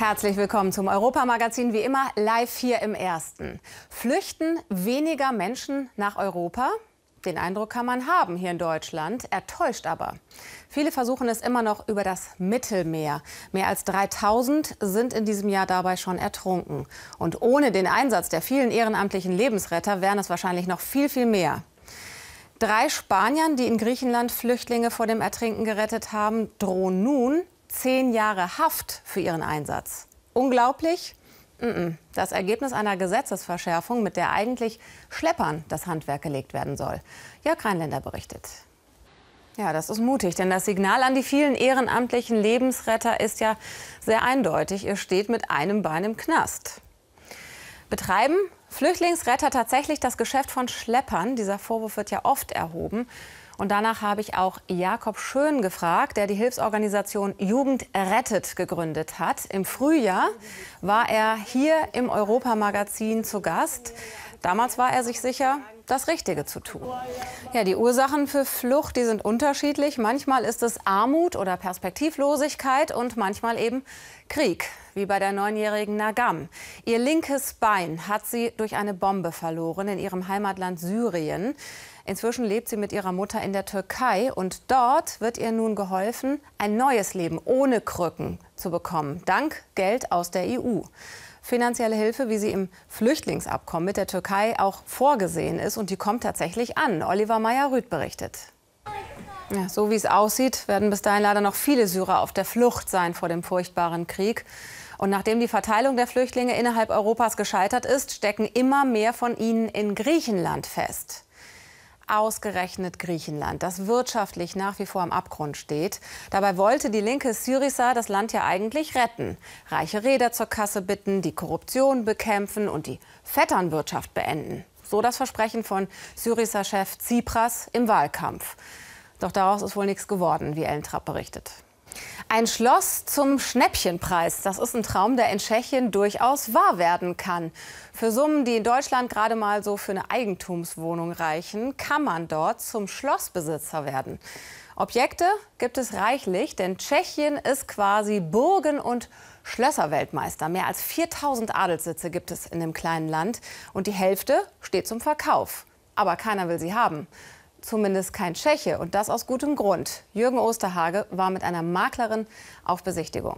Herzlich willkommen zum Europamagazin, wie immer live hier im Ersten. Flüchten weniger Menschen nach Europa? Den Eindruck kann man haben hier in Deutschland, er täuscht aber. Viele versuchen es immer noch über das Mittelmeer. Mehr als 3000 sind in diesem Jahr dabei schon ertrunken. Und ohne den Einsatz der vielen ehrenamtlichen Lebensretter wären es wahrscheinlich noch viel, viel mehr. Drei Spaniern, die in Griechenland Flüchtlinge vor dem Ertrinken gerettet haben, drohen nun zehn Jahre Haft für ihren Einsatz. Unglaublich? Das Ergebnis einer Gesetzesverschärfung, mit der eigentlich Schleppern das Handwerk gelegt werden soll. Jörg Rheinländer berichtet. Ja, das ist mutig, denn das Signal an die vielen ehrenamtlichen Lebensretter ist ja sehr eindeutig. Ihr steht mit einem Bein im Knast. Betreiben Flüchtlingsretter tatsächlich das Geschäft von Schleppern? Dieser Vorwurf wird ja oft erhoben. Und danach habe ich auch Jakob Schön gefragt, der die Hilfsorganisation Jugend rettet gegründet hat. Im Frühjahr war er hier im Europamagazin zu Gast. Damals war er sich sicher, das Richtige zu tun. Ja, die Ursachen für Flucht, die sind unterschiedlich. Manchmal ist es Armut oder Perspektivlosigkeit und manchmal eben Krieg, wie bei der neunjährigen Nagam. Ihr linkes Bein hat sie durch eine Bombe verloren in ihrem Heimatland Syrien. Inzwischen lebt sie mit ihrer Mutter in der Türkei und dort wird ihr nun geholfen, ein neues Leben ohne Krücken zu bekommen, dank Geld aus der EU. Finanzielle Hilfe, wie sie im Flüchtlingsabkommen mit der Türkei auch vorgesehen ist. Und die kommt tatsächlich an. Oliver Meyer-Rüth berichtet. Ja, so wie es aussieht, werden bis dahin leider noch viele Syrer auf der Flucht sein vor dem furchtbaren Krieg. Und nachdem die Verteilung der Flüchtlinge innerhalb Europas gescheitert ist, stecken immer mehr von ihnen in Griechenland fest ausgerechnet Griechenland, das wirtschaftlich nach wie vor am Abgrund steht. Dabei wollte die linke Syriza das Land ja eigentlich retten. Reiche Räder zur Kasse bitten, die Korruption bekämpfen und die Vetternwirtschaft beenden. So das Versprechen von Syriza-Chef Tsipras im Wahlkampf. Doch daraus ist wohl nichts geworden, wie Ellen Trapp berichtet. Ein Schloss zum Schnäppchenpreis, das ist ein Traum, der in Tschechien durchaus wahr werden kann. Für Summen, die in Deutschland gerade mal so für eine Eigentumswohnung reichen, kann man dort zum Schlossbesitzer werden. Objekte gibt es reichlich, denn Tschechien ist quasi Burgen- und Schlösserweltmeister. Mehr als 4000 Adelssitze gibt es in dem kleinen Land und die Hälfte steht zum Verkauf. Aber keiner will sie haben zumindest kein Tscheche und das aus gutem Grund. Jürgen Osterhage war mit einer Maklerin auf Besichtigung.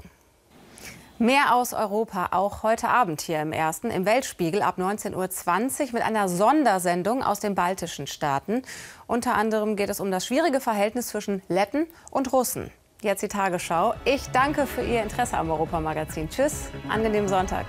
Mehr aus Europa auch heute Abend hier im Ersten im Weltspiegel ab 19.20 Uhr mit einer Sondersendung aus den baltischen Staaten. Unter anderem geht es um das schwierige Verhältnis zwischen Letten und Russen. Jetzt die Tagesschau. Ich danke für Ihr Interesse am Europamagazin. Tschüss, angenehmen Sonntag.